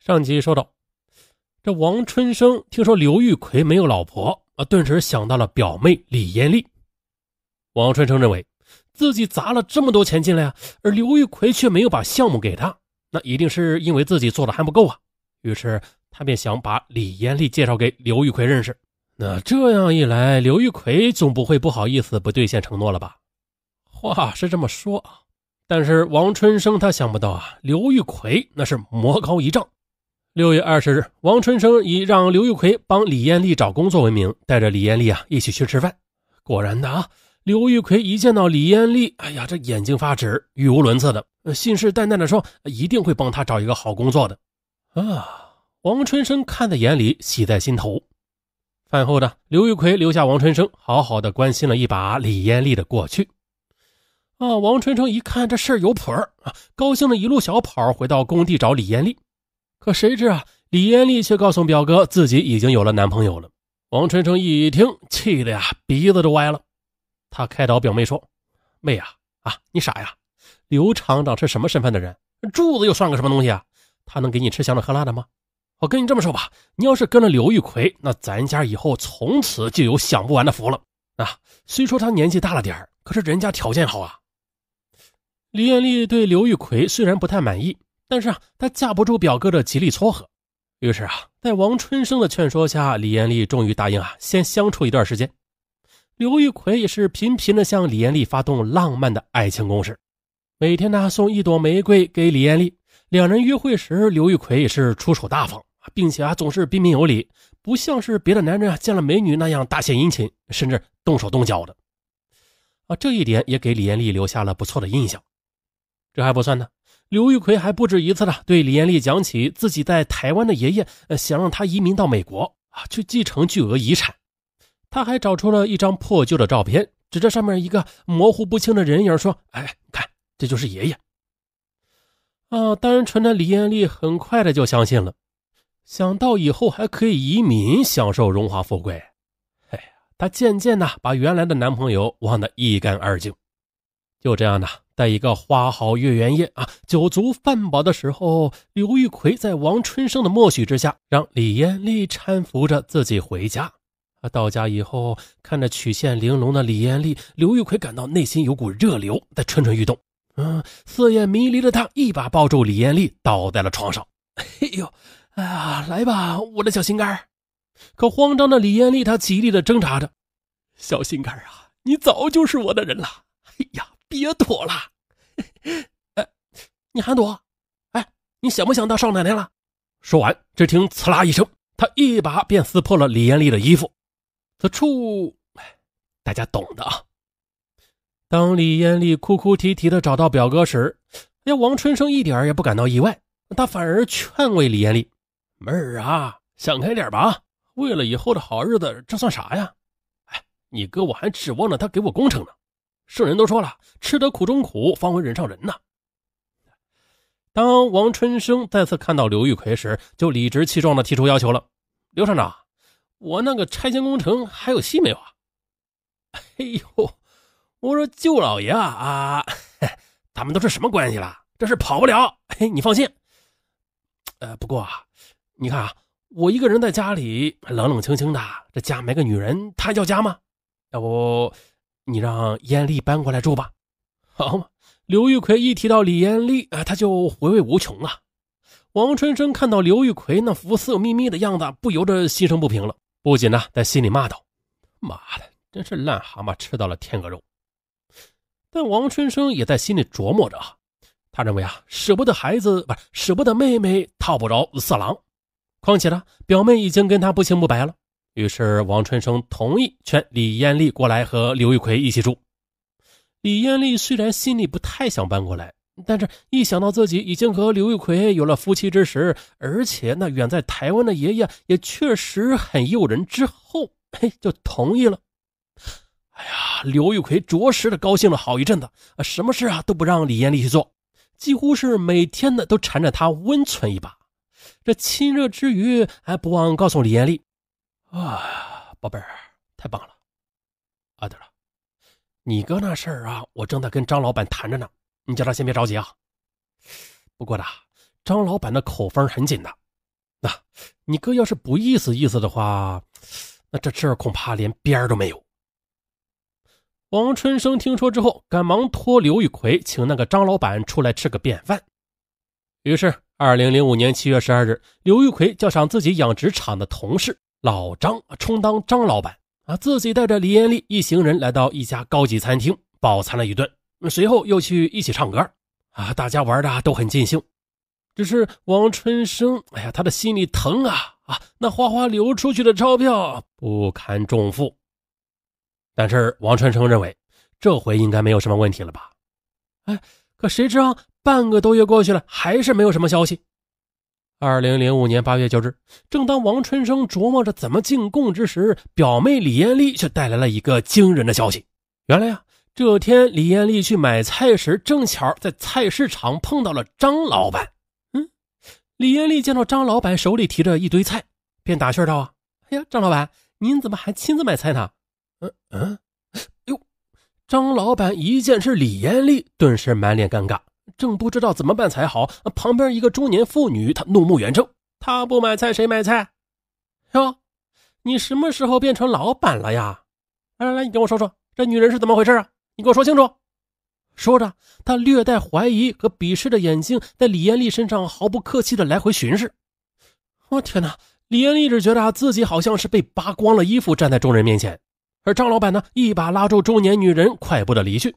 上集说到，这王春生听说刘玉奎没有老婆啊，顿时想到了表妹李艳丽。王春生认为自己砸了这么多钱进来啊，而刘玉奎却没有把项目给他，那一定是因为自己做的还不够啊。于是他便想把李艳丽介绍给刘玉奎认识。那这样一来，刘玉奎总不会不好意思不兑现承诺了吧？话是这么说啊，但是王春生他想不到啊，刘玉奎那是魔高一丈。六月二十日，王春生以让刘玉奎帮李艳丽找工作为名，带着李艳丽啊一起去吃饭。果然的啊，刘玉奎一见到李艳丽，哎呀，这眼睛发直，语无伦次的，信誓旦旦的说一定会帮他找一个好工作的。啊，王春生看在眼里，喜在心头。饭后的刘玉奎留下王春生，好好的关心了一把李艳丽的过去。啊，王春生一看这事儿有谱啊，高兴的一路小跑回到工地找李艳丽。可谁知啊，李艳丽却告诉表哥自己已经有了男朋友了。王春生一听，气得呀鼻子都歪了。他开导表妹说：“妹呀，啊你傻呀，刘厂长是什么身份的人，柱子又算个什么东西啊？他能给你吃香的喝辣的吗？我跟你这么说吧，你要是跟了刘玉奎，那咱家以后从此就有享不完的福了啊。虽说他年纪大了点可是人家条件好啊。”李艳丽对刘玉奎虽然不太满意。但是啊，他架不住表哥的极力撮合，于是啊，在王春生的劝说下，李艳丽终于答应啊，先相处一段时间。刘玉奎也是频频的向李艳丽发动浪漫的爱情攻势，每天呢送一朵玫瑰给李艳丽。两人约会时，刘玉奎也是出手大方，并且啊总是彬彬有礼，不像是别的男人啊见了美女那样大献殷勤，甚至动手动脚的。啊，这一点也给李艳丽留下了不错的印象。这还不算呢。刘玉奎还不止一次的对李艳丽讲起自己在台湾的爷爷，想让他移民到美国啊，去继承巨额遗产。他还找出了一张破旧的照片，指着上面一个模糊不清的人影说：“哎，看，这就是爷爷。”啊，单纯的李艳丽很快的就相信了，想到以后还可以移民享受荣华富贵，哎呀，她渐渐的把原来的男朋友忘得一干二净。就这样呢，在一个花好月圆夜啊，酒足饭饱的时候，刘玉奎在王春生的默许之下，让李艳丽搀扶着自己回家。啊，到家以后，看着曲线玲珑的李艳丽，刘玉奎感到内心有股热流在蠢蠢欲动。嗯，四眼迷离的他一把抱住李艳丽，倒在了床上。哎呦，哎呀，来吧，我的小心肝可慌张的李艳丽，她极力的挣扎着。小心肝啊，你早就是我的人了。哎呀！别躲了！哎，你还躲？哎，你想不想当少奶奶了？说完，只听“刺啦”一声，他一把便撕破了李艳丽的衣服。此处，哎，大家懂的啊。当李艳丽哭哭啼啼的找到表哥时，哎，王春生一点也不感到意外，他反而劝慰李艳丽：“妹儿啊，想开点吧，为了以后的好日子，这算啥呀？哎，你哥我还指望着他给我工程呢。”圣人都说了：“吃得苦中苦，方为人上人呐。”当王春生再次看到刘玉奎时，就理直气壮地提出要求了：“刘厂长，我那个拆迁工程还有戏没有啊？” 哎呦，我说舅老爷啊啊，咱们都是什么关系啦？这事跑不了。嘿，你放心。呃，不过啊，你看啊，我一个人在家里冷冷清清的，这家没个女人，他叫家吗？要不？你让艳丽搬过来住吧，好嘛！刘玉奎一提到李艳丽啊，他就回味无穷啊。王春生看到刘玉奎那副色眯眯的样子，不由得心生不平了，不仅呢在心里骂道：“妈的，真是癞蛤蟆吃到了天鹅肉。”但王春生也在心里琢磨着，他认为啊，舍不得孩子，不是舍不得妹妹，套不着色狼。况且呢，表妹已经跟他不清不白了。于是，王春生同意劝李艳丽过来和刘玉奎一起住。李艳丽虽然心里不太想搬过来，但是一想到自己已经和刘玉奎有了夫妻之实，而且那远在台湾的爷爷也确实很诱人，之后嘿就同意了。哎呀，刘玉奎着实的高兴了好一阵子啊，什么事啊都不让李艳丽去做，几乎是每天的都缠着她温存一把。这亲热之余，还不忘告诉李艳丽。啊，宝贝儿，太棒了！啊，对了，你哥那事儿啊，我正在跟张老板谈着呢，你叫他先别着急啊。不过呢，张老板的口风很紧的，那你哥要是不意思意思的话，那这事儿恐怕连边儿都没有。王春生听说之后，赶忙托刘玉奎请那个张老板出来吃个便饭。于是，二零零五年七月十二日，刘玉奎叫上自己养殖场的同事。老张充当张老板啊，自己带着李艳丽一行人来到一家高级餐厅，饱餐了一顿，随后又去一起唱歌啊，大家玩的都很尽兴。只是王春生，哎呀，他的心里疼啊啊，那哗哗流出去的钞票不堪重负。但是王春生认为，这回应该没有什么问题了吧？哎，可谁知道，半个多月过去了，还是没有什么消息。二零零五年八月，九日，正当王春生琢磨着怎么进贡之时，表妹李艳丽却带来了一个惊人的消息。原来呀，这天李艳丽去买菜时，正巧在菜市场碰到了张老板。嗯，李艳丽见到张老板手里提着一堆菜，便打趣道：“啊，哎呀，张老板，您怎么还亲自买菜呢？”嗯嗯，哟，张老板一见是李艳丽，顿时满脸尴尬。正不知道怎么办才好，旁边一个中年妇女，她怒目圆睁。她不买菜，谁买菜？哟，你什么时候变成老板了呀？来来来，你跟我说说，这女人是怎么回事啊？你给我说清楚。说着，她略带怀疑和鄙视的眼睛在李艳丽身上毫不客气的来回巡视。我天哪！李艳丽只觉得自己好像是被扒光了衣服站在众人面前，而张老板呢，一把拉住中年女人，快步的离去，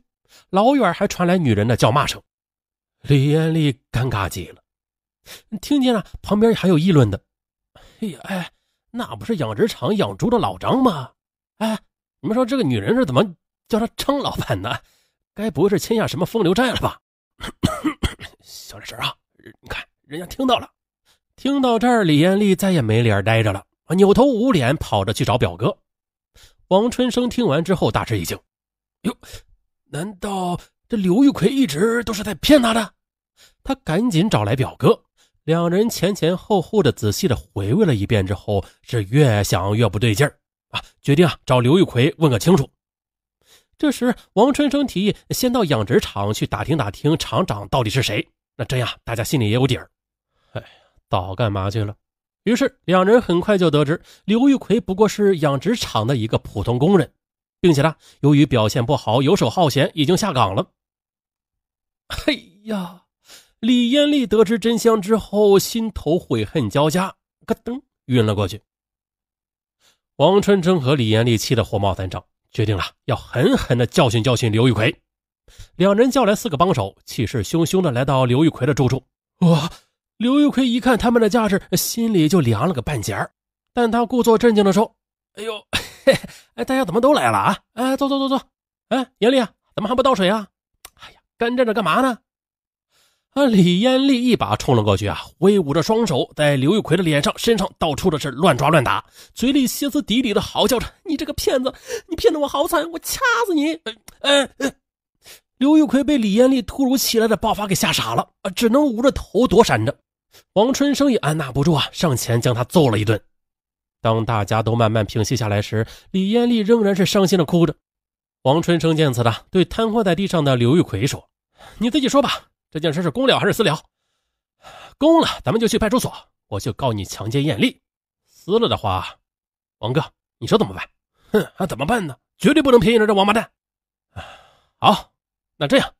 老远还传来女人的叫骂声。李艳丽尴尬极了，听见了旁边还有议论的。哎呀，哎，那不是养殖场养猪的老张吗？哎，你们说这个女人是怎么叫他张老板呢？该不会是欠下什么风流债了吧？小点婶啊，你看人家听到了。听到这儿，李艳丽再也没脸待着了，扭头捂脸跑着去找表哥王春生。听完之后大吃一惊，哟，难道？这刘玉奎一直都是在骗他的，他赶紧找来表哥，两人前前后后的仔细的回味了一遍之后，是越想越不对劲儿啊，决定啊找刘玉奎问个清楚。这时，王春生提议先到养殖场去打听打听厂长到底是谁，那这样大家心里也有底儿。哎呀，早干嘛去了？于是两人很快就得知，刘玉奎不过是养殖场的一个普通工人，并且呢，由于表现不好，游手好闲，已经下岗了。嘿呀！李艳丽得知真相之后，心头悔恨交加，咯噔，晕了过去。王春春和李艳丽气得火冒三丈，决定了要狠狠地教训教训刘玉奎。两人叫来四个帮手，气势汹汹地来到刘玉奎的住处。哇！刘玉奎一看他们的架势，心里就凉了个半截儿。但他故作镇静地说：“哎呦，哎大家怎么都来了啊？哎，坐坐坐坐，哎，艳丽，怎么还不倒水啊？”干站着干嘛呢？啊！李艳丽一把冲了过去啊，挥舞着双手，在刘玉奎的脸上、身上到处的是乱抓乱打，嘴里歇斯底里的嚎叫着：“你这个骗子，你骗得我好惨，我掐死你！”哎哎！刘玉奎被李艳丽突如其来的爆发给吓傻了啊，只能捂着头躲闪着。王春生也按捺不住啊，上前将他揍了一顿。当大家都慢慢平息下来时，李艳丽仍然是伤心的哭着。王春生见此啊，对瘫痪在地上的刘玉奎说。你自己说吧，这件事是公了还是私了？公了，咱们就去派出所，我就告你强奸艳丽。私了的话，王哥，你说怎么办？哼，那怎么办呢？绝对不能便宜了这王八蛋。好，那这样，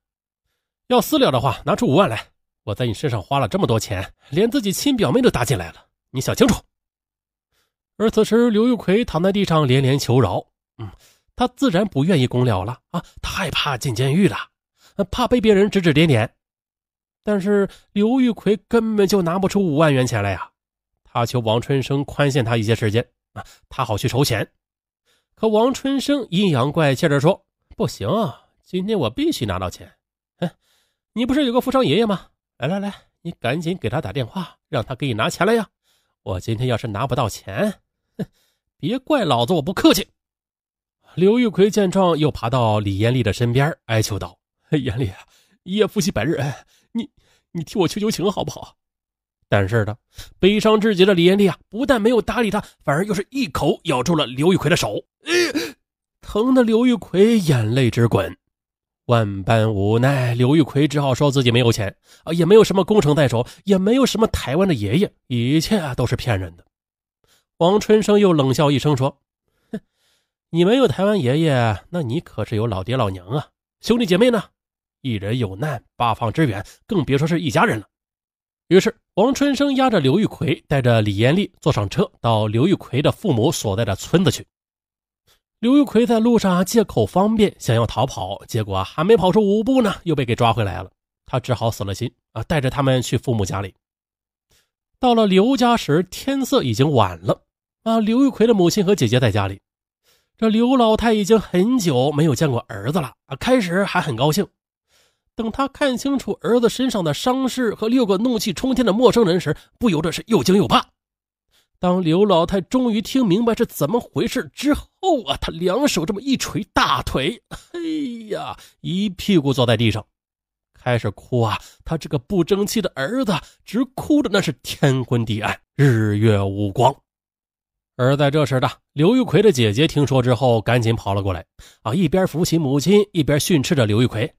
要私了的话，拿出五万来。我在你身上花了这么多钱，连自己亲表妹都搭进来了，你想清楚。而此时，刘玉奎躺在地上连连求饶。嗯，他自然不愿意公了了啊，他害怕进监狱了。怕被别人指指点点，但是刘玉奎根本就拿不出五万元钱来呀！他求王春生宽限他一些时间啊，他好去筹钱。可王春生阴阳怪气地说：“不行，今天我必须拿到钱。哎，你不是有个富商爷爷吗？来来来，你赶紧给他打电话，让他给你拿钱来呀！我今天要是拿不到钱，哼，别怪老子我不客气。”刘玉奎见状，又爬到李艳丽的身边哀求道。严啊，一夜夫妻百日恩，你，你替我求求情好不好？但是呢，悲伤至极的李艳丽啊，不但没有搭理他，反而又是一口咬住了刘玉奎的手，哎，疼的刘玉奎眼泪直滚。万般无奈，刘玉奎只好说自己没有钱啊，也没有什么工程在手，也没有什么台湾的爷爷，一切啊都是骗人的。王春生又冷笑一声说：“哼，你没有台湾爷爷，那你可是有老爹老娘啊，兄弟姐妹呢？”一人有难，八方支援，更别说是一家人了。于是，王春生押着刘玉奎，带着李艳丽坐上车，到刘玉奎的父母所在的村子去。刘玉奎在路上借口方便，想要逃跑，结果还没跑出五步呢，又被给抓回来了。他只好死了心啊，带着他们去父母家里。到了刘家时，天色已经晚了啊。刘玉奎的母亲和姐姐在家里，这刘老太已经很久没有见过儿子了啊，开始还很高兴。等他看清楚儿子身上的伤势和六个怒气冲天的陌生人时，不由得是又惊又怕。当刘老太终于听明白是怎么回事之后啊，他两手这么一捶大腿，哎呀，一屁股坐在地上，开始哭啊！他这个不争气的儿子，直哭的那是天昏地暗，日月无光。而在这时的刘玉奎的姐姐听说之后，赶紧跑了过来啊，一边扶起母亲，一边训斥着刘玉奎。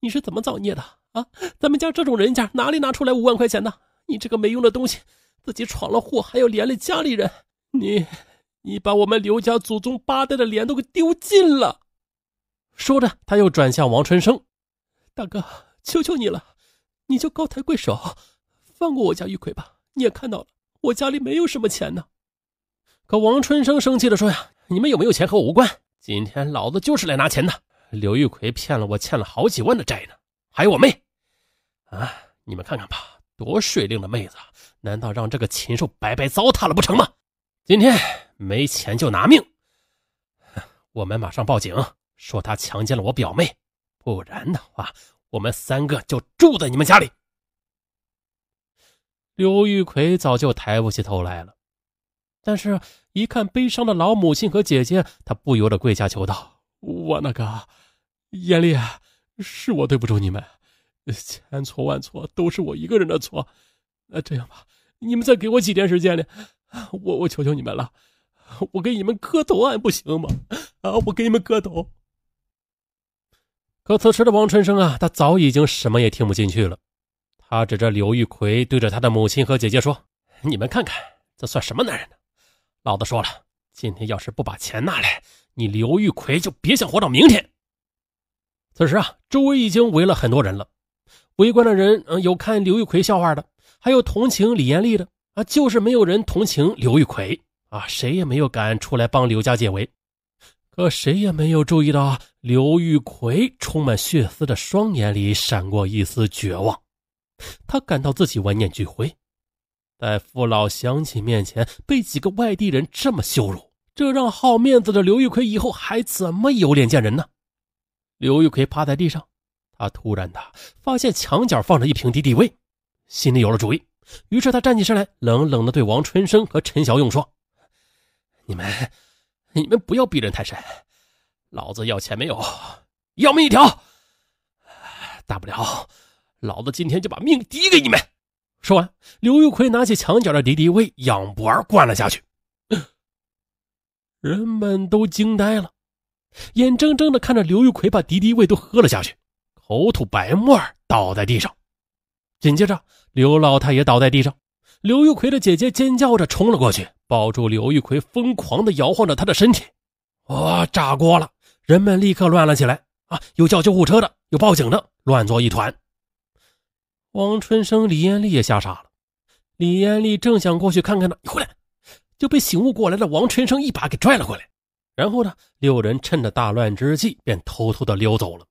你是怎么造孽的啊？咱们家这种人家哪里拿出来五万块钱呢？你这个没用的东西，自己闯了祸还要连累家里人，你你把我们刘家祖宗八代的脸都给丢尽了。说着，他又转向王春生：“大哥，求求你了，你就高抬贵手，放过我家玉奎吧。你也看到了，我家里没有什么钱呢。”可王春生生气地说：“呀，你们有没有钱和我无关，今天老子就是来拿钱的。”刘玉奎骗了我欠了好几万的债呢，还有我妹，啊，你们看看吧，多水灵的妹子，难道让这个禽兽白白糟蹋了不成吗？今天没钱就拿命，我们马上报警，说他强奸了我表妹，不然的话，我们三个就住在你们家里。刘玉奎早就抬不起头来了，但是一看悲伤的老母亲和姐姐，他不由得跪下求道：“我那个。”严丽，是我对不住你们，千错万错都是我一个人的错。那这样吧，你们再给我几天时间呢？我我求求你们了，我给你们磕头还不行吗？啊，我给你们磕头。可此时的王春生啊，他早已经什么也听不进去了。他指着刘玉奎，对着他的母亲和姐姐说：“你们看看，这算什么男人呢？老子说了，今天要是不把钱拿来，你刘玉奎就别想活到明天。”此时啊，周围已经围了很多人了。围观的人，嗯，有看刘玉奎笑话的，还有同情李艳丽的，啊，就是没有人同情刘玉奎啊，谁也没有敢出来帮刘家解围。可谁也没有注意到，刘玉奎充满血丝的双眼里闪过一丝绝望。他感到自己万念俱灰，在父老乡亲面前被几个外地人这么羞辱，这让好面子的刘玉奎以后还怎么有脸见人呢？刘玉奎趴在地上，他突然的发现墙角放着一瓶敌敌畏，心里有了主意。于是他站起身来，冷冷的对王春生和陈小勇说：“你们，你们不要逼人太甚，老子要钱没有，要命一条。大不了，老子今天就把命抵给你们。”说完，刘玉奎拿起墙角的敌敌畏，仰脖灌了下去。人们都惊呆了。眼睁睁地看着刘玉奎把敌敌畏都喝了下去，口吐白沫倒在地上，紧接着刘老太也倒在地上。刘玉奎的姐姐尖叫着冲了过去，抱住刘玉奎，疯狂地摇晃着他的身体。哇，炸锅了！人们立刻乱了起来。啊，有叫救护车的，有报警的，乱作一团。王春生、李艳丽也吓傻了。李艳丽正想过去看看呢，你回来，就被醒悟过来的王春生一把给拽了回来。然后呢，六人趁着大乱之际，便偷偷的溜走了。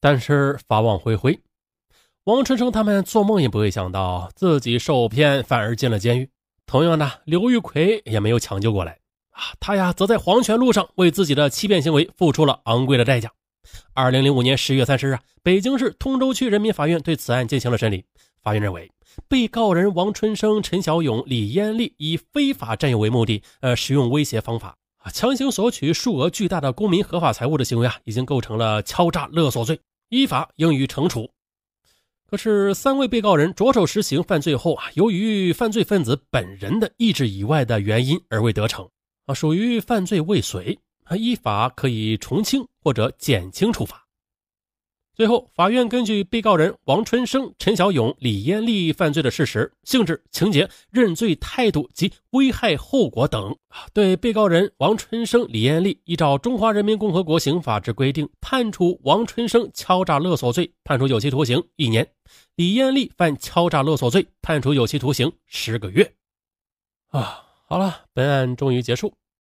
但是法网恢恢，王春生他们做梦也不会想到，自己受骗反而进了监狱。同样的，刘玉奎也没有抢救过来啊，他呀则在黄泉路上为自己的欺骗行为付出了昂贵的代价。二零零五年十月三十日啊，北京市通州区人民法院对此案进行了审理。法院认为，被告人王春生、陈小勇、李艳丽以非法占有为目的，呃，使用威胁方法。啊，强行索取数额巨大的公民合法财物的行为啊，已经构成了敲诈勒索罪，依法应予惩处。可是，三位被告人着手实行犯罪后啊，由于犯罪分子本人的意志以外的原因而未得逞啊，属于犯罪未遂，依法可以从轻或者减轻处罚。最后，法院根据被告人王春生、陈小勇、李艳丽犯罪的事实、性质、情节、认罪态度及危害后果等，对被告人王春生、李艳丽依照《中华人民共和国刑法》之规定，判处王春生敲诈勒索罪，判处有期徒刑一年；李艳丽犯敲诈勒索罪，判处有期徒刑十个月。啊，好了，本案终于结束。